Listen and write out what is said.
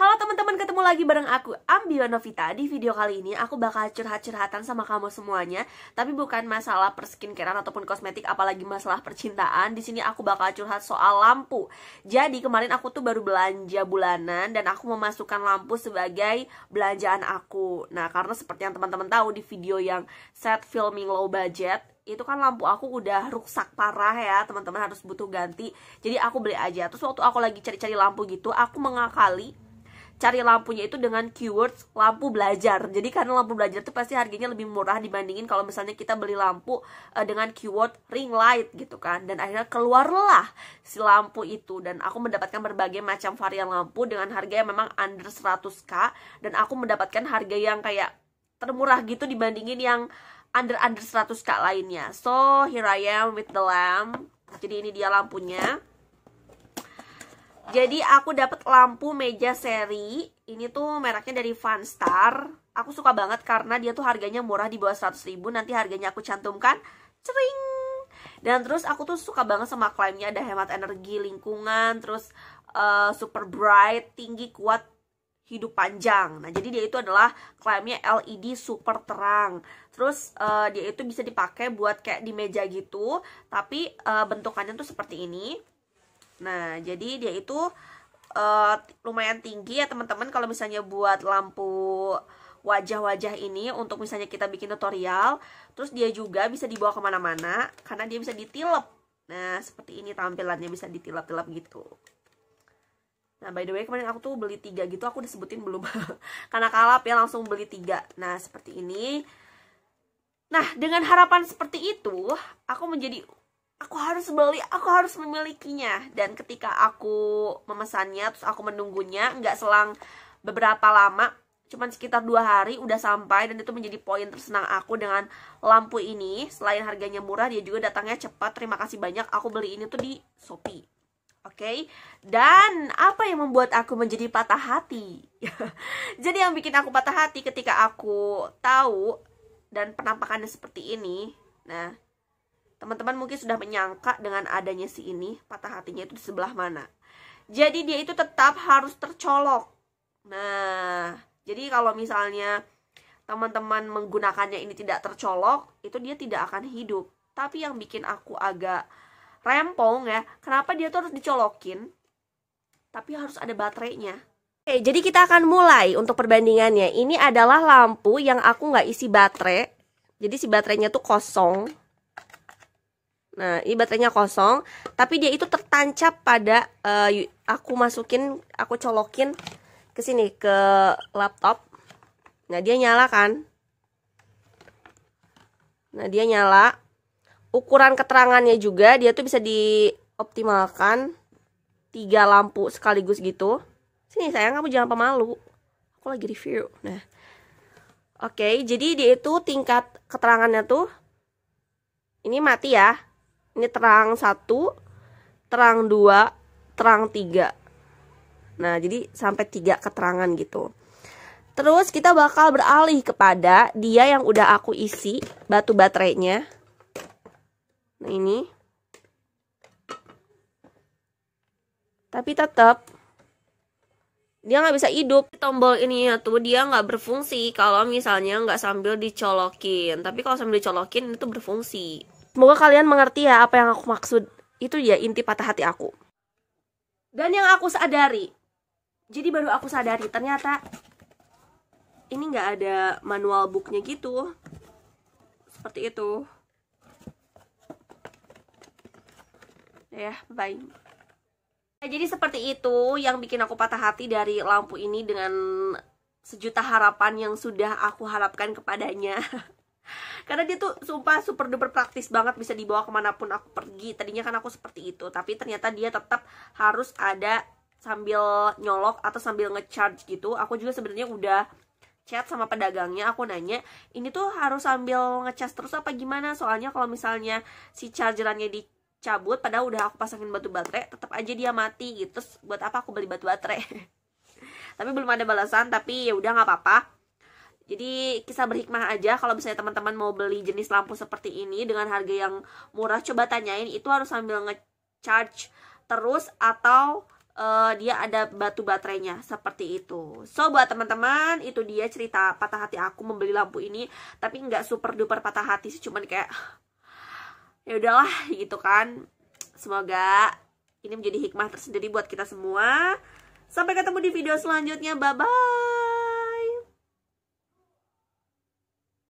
Halo teman-teman, ketemu lagi bareng aku Ambi Novita. Di video kali ini aku bakal curhat-curhatan sama kamu semuanya, tapi bukan masalah per skincare ataupun kosmetik apalagi masalah percintaan. Di sini aku bakal curhat soal lampu. Jadi kemarin aku tuh baru belanja bulanan dan aku memasukkan lampu sebagai belanjaan aku. Nah, karena seperti yang teman-teman tahu di video yang set filming low budget, itu kan lampu aku udah rusak parah ya teman-teman harus butuh ganti jadi aku beli aja terus waktu aku lagi cari-cari lampu gitu aku mengakali cari lampunya itu dengan keywords lampu belajar. Jadi karena lampu belajar itu pasti harganya lebih murah dibandingin kalau misalnya kita beli lampu uh, dengan keyword ring light gitu kan. Dan akhirnya keluarlah si lampu itu dan aku mendapatkan berbagai macam varian lampu dengan harga yang memang under 100k dan aku mendapatkan harga yang kayak termurah gitu dibandingin yang under under 100k lainnya. So here I am with the lamp. Jadi ini dia lampunya jadi aku dapat lampu meja seri. Ini tuh mereknya dari Funstar Aku suka banget karena dia tuh harganya murah di bawah 100 ribu. Nanti harganya aku cantumkan. Cering! Dan terus aku tuh suka banget sama klaimnya. Ada hemat energi, lingkungan, terus uh, super bright, tinggi, kuat, hidup panjang. Nah, jadi dia itu adalah klaimnya LED super terang. Terus uh, dia itu bisa dipakai buat kayak di meja gitu. Tapi uh, bentukannya tuh seperti ini Nah, jadi dia itu uh, lumayan tinggi ya teman-teman kalau misalnya buat lampu wajah-wajah ini untuk misalnya kita bikin tutorial terus dia juga bisa dibawa kemana-mana karena dia bisa ditilep nah seperti ini tampilannya bisa ditilap-tilap gitu nah by the way kemarin aku tuh beli tiga gitu aku udah sebutin belum karena kalap ya langsung beli tiga nah seperti ini nah dengan harapan seperti itu aku menjadi aku harus beli, aku harus memilikinya. Dan ketika aku memesannya, terus aku menunggunya, nggak selang beberapa lama, cuman sekitar dua hari udah sampai dan itu menjadi poin tersenang aku dengan lampu ini. Selain harganya murah, dia juga datangnya cepat. Terima kasih banyak, aku beli ini tuh di Shopee. Oke, okay? dan apa yang membuat aku menjadi patah hati? Jadi yang bikin aku patah hati ketika aku tahu dan penampakannya seperti ini. Nah, Teman-teman mungkin sudah menyangka dengan adanya si ini, patah hatinya itu di sebelah mana. Jadi dia itu tetap harus tercolok. Nah, jadi kalau misalnya teman-teman menggunakannya ini tidak tercolok, itu dia tidak akan hidup. Tapi yang bikin aku agak rempong ya, kenapa dia tuh harus dicolokin? Tapi harus ada baterainya. Oke, jadi kita akan mulai untuk perbandingannya. Ini adalah lampu yang aku nggak isi baterai. Jadi si baterainya tuh kosong. Nah, ini baterainya kosong, tapi dia itu tertancap pada uh, aku masukin, aku colokin ke sini ke laptop. Nah, dia nyala kan? Nah, dia nyala. Ukuran keterangannya juga dia tuh bisa dioptimalkan tiga lampu sekaligus gitu. Sini sayang, kamu jangan pemalu. Aku lagi review. Nah. Oke, jadi dia itu tingkat keterangannya tuh ini mati ya ini terang satu terang dua terang tiga nah jadi sampai tiga keterangan gitu terus kita bakal beralih kepada dia yang udah aku isi batu baterainya nah ini tapi tetap dia nggak bisa hidup tombol ini ya tuh dia nggak berfungsi kalau misalnya nggak sambil dicolokin tapi kalau sambil dicolokin itu berfungsi Semoga kalian mengerti ya apa yang aku maksud. Itu ya inti patah hati aku. Dan yang aku sadari, jadi baru aku sadari ternyata ini nggak ada manual booknya gitu. Seperti itu. Ya, bye. Nah, jadi seperti itu yang bikin aku patah hati dari lampu ini dengan sejuta harapan yang sudah aku harapkan kepadanya. karena dia tuh sumpah super duper praktis banget bisa dibawa kemanapun aku pergi tadinya kan aku seperti itu tapi ternyata dia tetap harus ada sambil nyolok atau sambil ngecharge gitu aku juga sebenarnya udah chat sama pedagangnya aku nanya ini tuh harus sambil ngecas terus apa gimana soalnya kalau misalnya si chargerannya dicabut padahal udah aku pasangin batu baterai tetap aja dia mati gitu terus buat apa aku beli batu baterai tapi belum ada balasan tapi ya udah nggak apa-apa jadi kisah berhikmah aja kalau misalnya teman-teman mau beli jenis lampu seperti ini dengan harga yang murah coba tanyain itu harus sambil ngecharge terus atau uh, dia ada batu baterainya seperti itu. So buat teman-teman itu dia cerita patah hati aku membeli lampu ini tapi nggak super duper patah hati sih cuman kayak ah, ya udahlah gitu kan. Semoga ini menjadi hikmah tersendiri buat kita semua. Sampai ketemu di video selanjutnya. Bye bye.